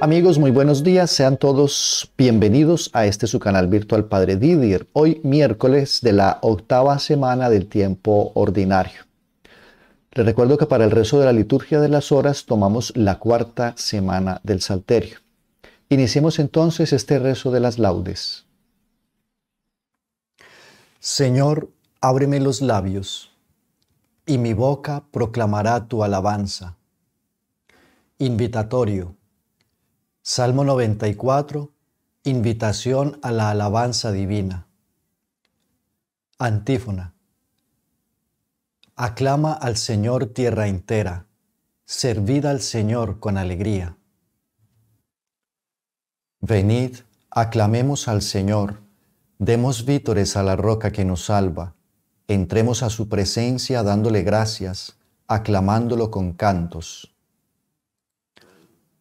Amigos, muy buenos días. Sean todos bienvenidos a este su canal virtual Padre Didier. Hoy miércoles de la octava semana del tiempo ordinario. Les recuerdo que para el rezo de la liturgia de las horas tomamos la cuarta semana del Salterio. Iniciemos entonces este rezo de las laudes. Señor, ábreme los labios, y mi boca proclamará tu alabanza. Invitatorio Salmo 94. Invitación a la alabanza divina. Antífona. Aclama al Señor tierra entera, servid al Señor con alegría. Venid, aclamemos al Señor, demos vítores a la roca que nos salva, entremos a su presencia dándole gracias, aclamándolo con cantos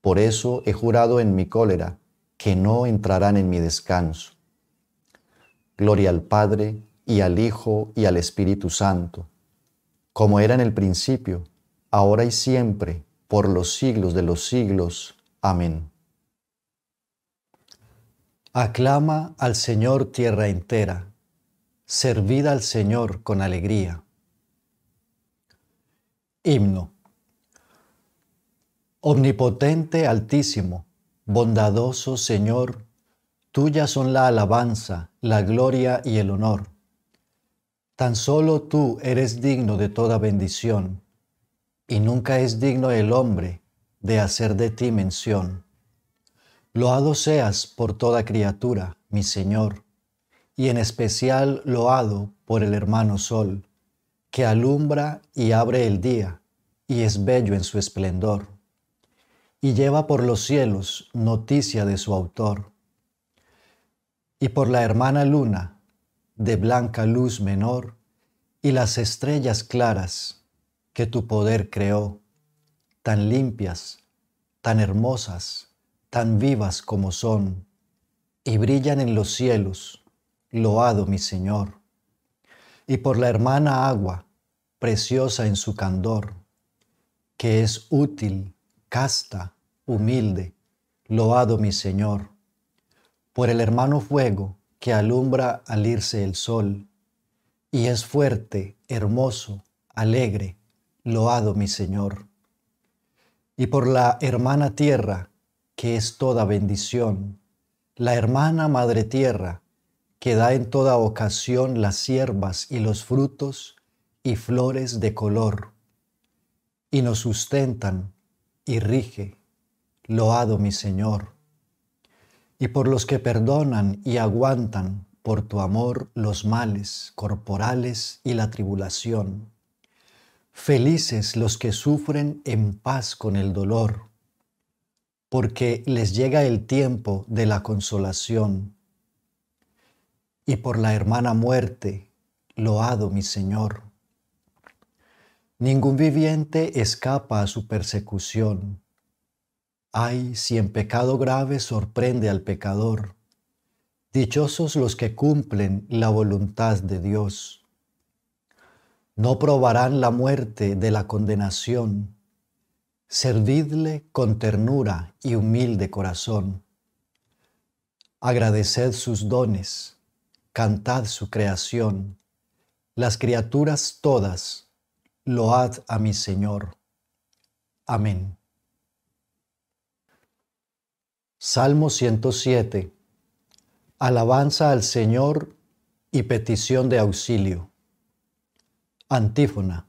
por eso he jurado en mi cólera que no entrarán en mi descanso. Gloria al Padre y al Hijo y al Espíritu Santo, como era en el principio, ahora y siempre, por los siglos de los siglos. Amén. Aclama al Señor tierra entera, servida al Señor con alegría. Himno. Omnipotente Altísimo, bondadoso Señor, tuya son la alabanza, la gloria y el honor. Tan solo tú eres digno de toda bendición, y nunca es digno el hombre de hacer de ti mención. Loado seas por toda criatura, mi Señor, y en especial loado por el hermano sol, que alumbra y abre el día, y es bello en su esplendor y lleva por los cielos noticia de su autor. Y por la hermana luna, de blanca luz menor, y las estrellas claras que tu poder creó, tan limpias, tan hermosas, tan vivas como son, y brillan en los cielos, loado mi Señor. Y por la hermana agua, preciosa en su candor, que es útil casta, humilde, loado mi Señor. Por el hermano fuego que alumbra al irse el sol, y es fuerte, hermoso, alegre, loado mi Señor. Y por la hermana tierra, que es toda bendición, la hermana madre tierra, que da en toda ocasión las siervas y los frutos y flores de color, y nos sustentan y rige. Loado mi Señor. Y por los que perdonan y aguantan por tu amor los males corporales y la tribulación. Felices los que sufren en paz con el dolor, porque les llega el tiempo de la consolación. Y por la hermana muerte, loado mi Señor. Ningún viviente escapa a su persecución. Ay, si en pecado grave sorprende al pecador. Dichosos los que cumplen la voluntad de Dios. No probarán la muerte de la condenación. Servidle con ternura y humilde corazón. Agradeced sus dones, cantad su creación. Las criaturas todas load a mi Señor. Amén. Salmo 107. Alabanza al Señor y petición de auxilio. Antífona.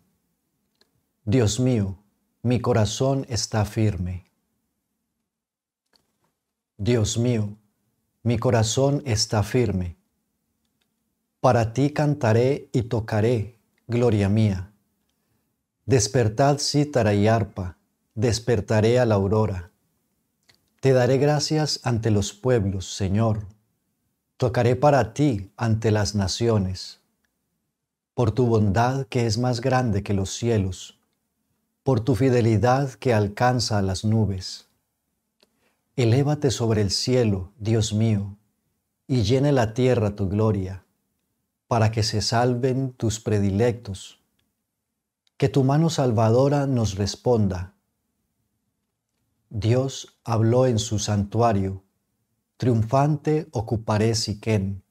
Dios mío, mi corazón está firme. Dios mío, mi corazón está firme. Para ti cantaré y tocaré, gloria mía Despertad cítara y arpa, despertaré a la aurora. Te daré gracias ante los pueblos, Señor. Tocaré para ti ante las naciones. Por tu bondad que es más grande que los cielos, por tu fidelidad que alcanza a las nubes. Elévate sobre el cielo, Dios mío, y llene la tierra tu gloria, para que se salven tus predilectos que tu mano salvadora nos responda. Dios habló en su santuario, triunfante ocuparé Siquén,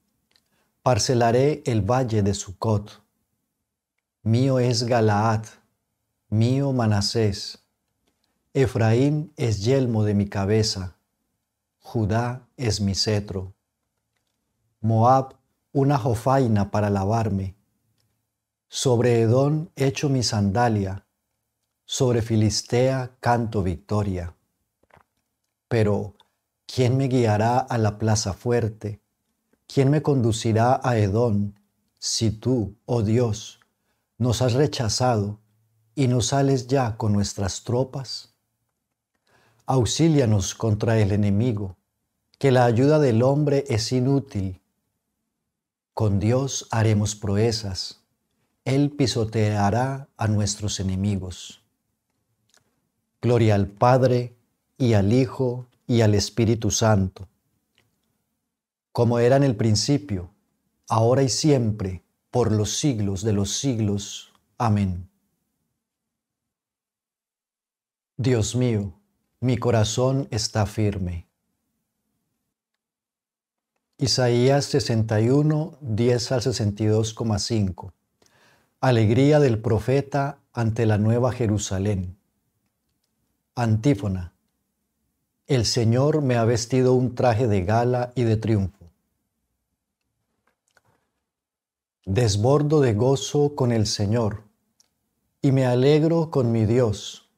parcelaré el valle de Sucot. Mío es Galaad, mío Manasés, Efraín es yelmo de mi cabeza, Judá es mi cetro. Moab, una jofaina para lavarme sobre Edón echo mi sandalia, sobre Filistea canto victoria. Pero, ¿quién me guiará a la plaza fuerte? ¿Quién me conducirá a Edón si tú, oh Dios, nos has rechazado y no sales ya con nuestras tropas? Auxílianos contra el enemigo, que la ayuda del hombre es inútil. Con Dios haremos proezas él pisoteará a nuestros enemigos. Gloria al Padre y al Hijo y al Espíritu Santo, como era en el principio, ahora y siempre, por los siglos de los siglos. Amén. Dios mío, mi corazón está firme. Isaías 61, 10 al 62,5 Alegría del profeta ante la nueva Jerusalén. Antífona. El Señor me ha vestido un traje de gala y de triunfo. Desbordo de gozo con el Señor y me alegro con mi Dios,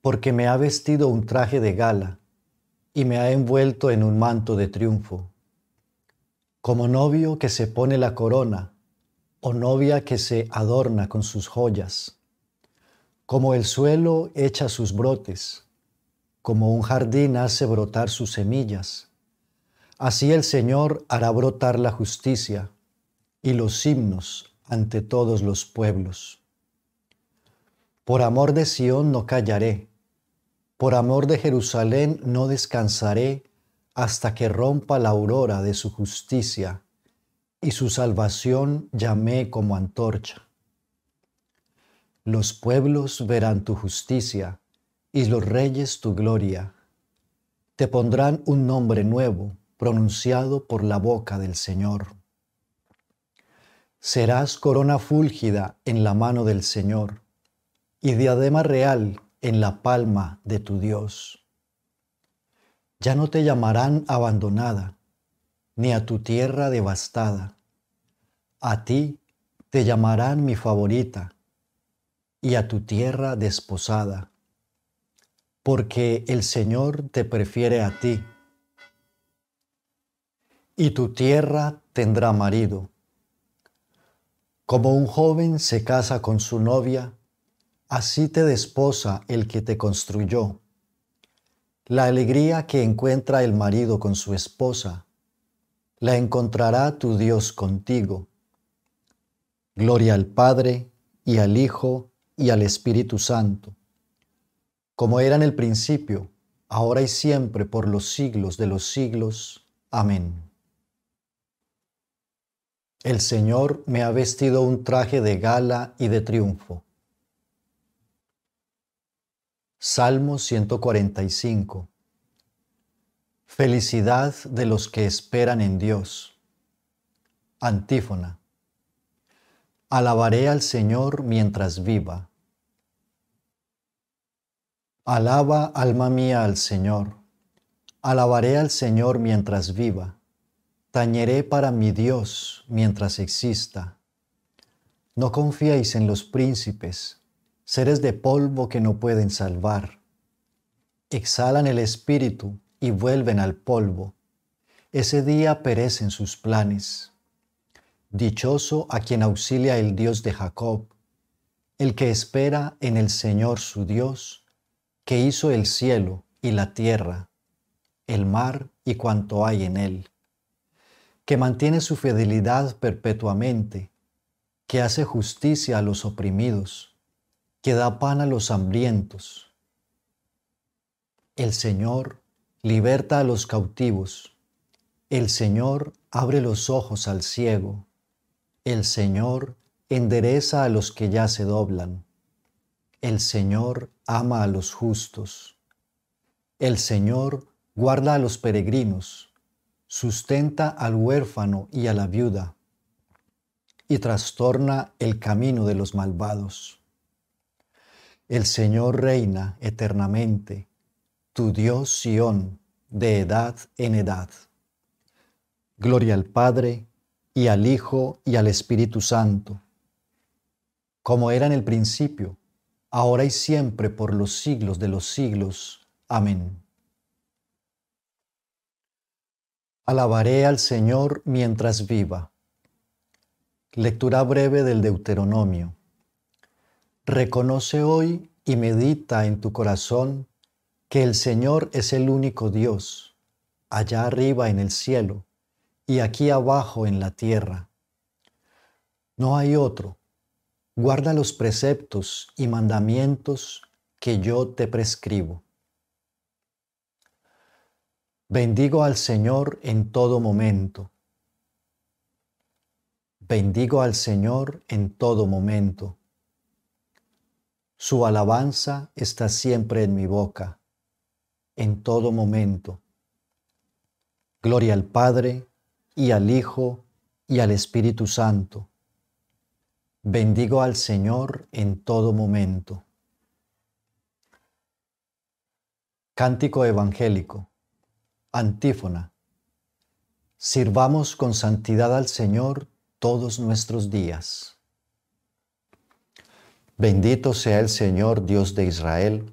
porque me ha vestido un traje de gala y me ha envuelto en un manto de triunfo. Como novio que se pone la corona o novia que se adorna con sus joyas, como el suelo echa sus brotes, como un jardín hace brotar sus semillas. Así el Señor hará brotar la justicia y los himnos ante todos los pueblos. Por amor de Sión no callaré, por amor de Jerusalén no descansaré hasta que rompa la aurora de su justicia y su salvación llamé como antorcha. Los pueblos verán tu justicia y los reyes tu gloria. Te pondrán un nombre nuevo pronunciado por la boca del Señor. Serás corona fúlgida en la mano del Señor y diadema real en la palma de tu Dios. Ya no te llamarán abandonada ni a tu tierra devastada. A ti te llamarán mi favorita y a tu tierra desposada, porque el Señor te prefiere a ti y tu tierra tendrá marido. Como un joven se casa con su novia, así te desposa el que te construyó. La alegría que encuentra el marido con su esposa la encontrará tu Dios contigo. Gloria al Padre y al Hijo y al Espíritu Santo, como era en el principio, ahora y siempre, por los siglos de los siglos. Amén. El Señor me ha vestido un traje de gala y de triunfo. Salmo 145 Felicidad de los que esperan en Dios. Antífona. Alabaré al Señor mientras viva. Alaba, alma mía, al Señor. Alabaré al Señor mientras viva. Tañeré para mi Dios mientras exista. No confiéis en los príncipes, seres de polvo que no pueden salvar. Exhalan el espíritu y vuelven al polvo. Ese día perecen sus planes. Dichoso a quien auxilia el Dios de Jacob, el que espera en el Señor su Dios, que hizo el cielo y la tierra, el mar y cuanto hay en él, que mantiene su fidelidad perpetuamente, que hace justicia a los oprimidos, que da pan a los hambrientos. El Señor Liberta a los cautivos. El Señor abre los ojos al ciego. El Señor endereza a los que ya se doblan. El Señor ama a los justos. El Señor guarda a los peregrinos, sustenta al huérfano y a la viuda, y trastorna el camino de los malvados. El Señor reina eternamente tu Dios Sión, de edad en edad. Gloria al Padre, y al Hijo, y al Espíritu Santo, como era en el principio, ahora y siempre, por los siglos de los siglos. Amén. Alabaré al Señor mientras viva. Lectura breve del Deuteronomio. Reconoce hoy y medita en tu corazón que el Señor es el único Dios, allá arriba en el cielo y aquí abajo en la tierra. No hay otro. Guarda los preceptos y mandamientos que yo te prescribo. Bendigo al Señor en todo momento. Bendigo al Señor en todo momento. Su alabanza está siempre en mi boca en todo momento. Gloria al Padre y al Hijo y al Espíritu Santo. Bendigo al Señor en todo momento. Cántico Evangélico. Antífona. Sirvamos con santidad al Señor todos nuestros días. Bendito sea el Señor Dios de Israel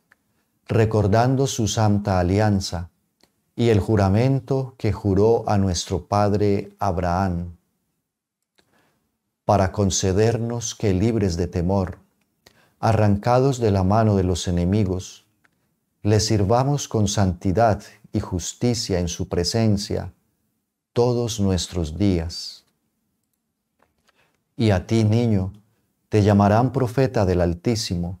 recordando su santa alianza y el juramento que juró a nuestro padre Abraham, para concedernos que libres de temor, arrancados de la mano de los enemigos, le sirvamos con santidad y justicia en su presencia todos nuestros días. Y a ti, niño, te llamarán profeta del Altísimo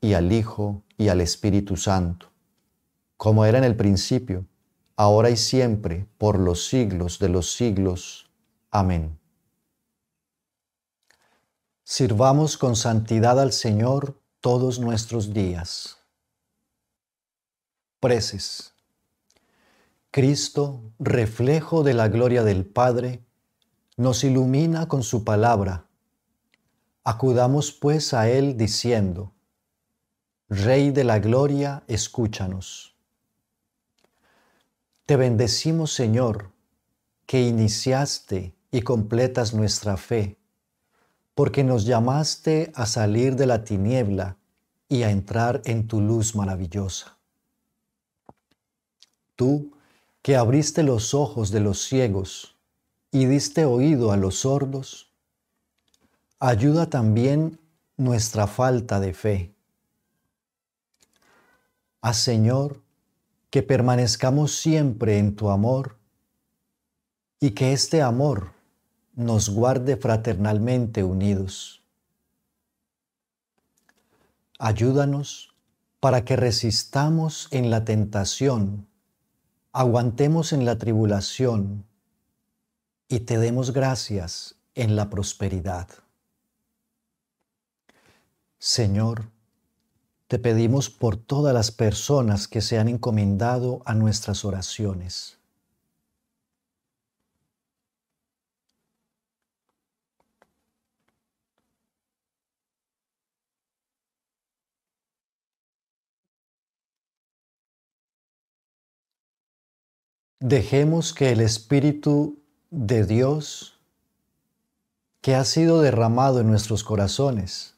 y al Hijo y al Espíritu Santo, como era en el principio, ahora y siempre, por los siglos de los siglos. Amén. Sirvamos con santidad al Señor todos nuestros días. Preces. Cristo, reflejo de la gloria del Padre, nos ilumina con su palabra. Acudamos pues a Él diciendo, Rey de la Gloria, escúchanos. Te bendecimos, Señor, que iniciaste y completas nuestra fe, porque nos llamaste a salir de la tiniebla y a entrar en tu luz maravillosa. Tú, que abriste los ojos de los ciegos y diste oído a los sordos, ayuda también nuestra falta de fe Ah, Señor, que permanezcamos siempre en tu amor y que este amor nos guarde fraternalmente unidos. Ayúdanos para que resistamos en la tentación, aguantemos en la tribulación y te demos gracias en la prosperidad. Señor, te pedimos por todas las personas que se han encomendado a nuestras oraciones. Dejemos que el Espíritu de Dios, que ha sido derramado en nuestros corazones,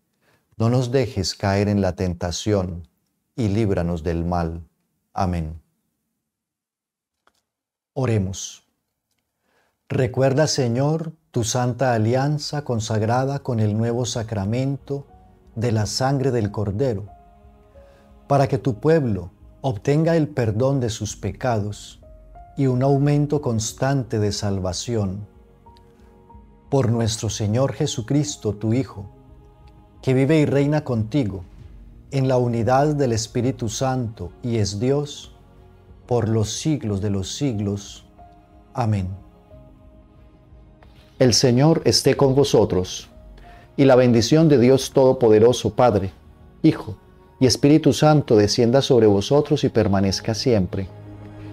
no nos dejes caer en la tentación y líbranos del mal. Amén. Oremos. Recuerda, Señor, tu santa alianza consagrada con el nuevo sacramento de la sangre del Cordero, para que tu pueblo obtenga el perdón de sus pecados y un aumento constante de salvación. Por nuestro Señor Jesucristo, tu Hijo que vive y reina contigo en la unidad del Espíritu Santo y es Dios por los siglos de los siglos. Amén. El Señor esté con vosotros y la bendición de Dios Todopoderoso, Padre, Hijo y Espíritu Santo descienda sobre vosotros y permanezca siempre.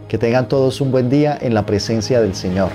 Que tengan todos un buen día en la presencia del Señor.